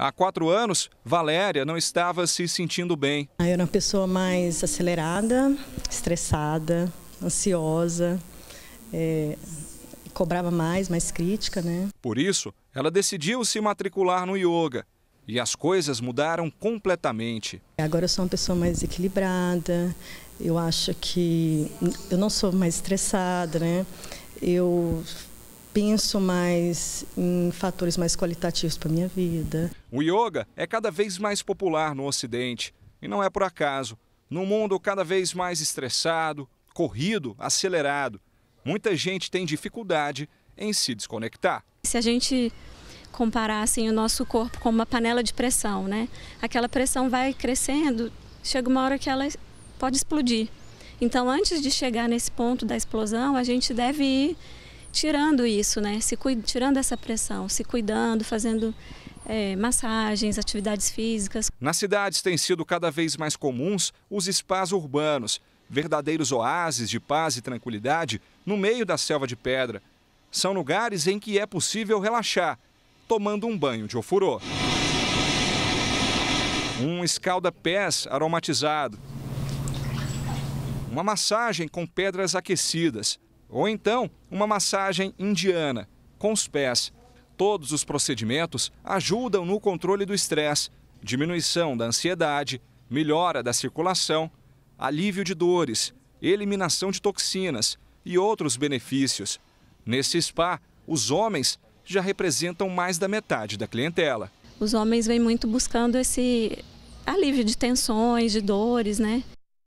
Há quatro anos, Valéria não estava se sentindo bem. Ah, eu era uma pessoa mais acelerada, estressada, ansiosa, é, cobrava mais, mais crítica, né? Por isso, ela decidiu se matricular no yoga e as coisas mudaram completamente. Agora eu sou uma pessoa mais equilibrada, eu acho que eu não sou mais estressada, né? Eu penso mais em fatores mais qualitativos para minha vida. O yoga é cada vez mais popular no Ocidente e não é por acaso. Num mundo cada vez mais estressado, corrido, acelerado, muita gente tem dificuldade em se desconectar. Se a gente comparassem o nosso corpo com uma panela de pressão, né? Aquela pressão vai crescendo, chega uma hora que ela pode explodir. Então, antes de chegar nesse ponto da explosão, a gente deve ir tirando isso, né? Se tirando essa pressão, se cuidando, fazendo é, massagens, atividades físicas. Nas cidades têm sido cada vez mais comuns os spas urbanos, verdadeiros oásis de paz e tranquilidade no meio da selva de pedra. São lugares em que é possível relaxar, tomando um banho de ofurô. Um escalda-pés aromatizado. Uma massagem com pedras aquecidas ou então, uma massagem indiana, com os pés. Todos os procedimentos ajudam no controle do estresse, diminuição da ansiedade, melhora da circulação, alívio de dores, eliminação de toxinas e outros benefícios. Nesse spa, os homens já representam mais da metade da clientela. Os homens vêm muito buscando esse alívio de tensões, de dores, né?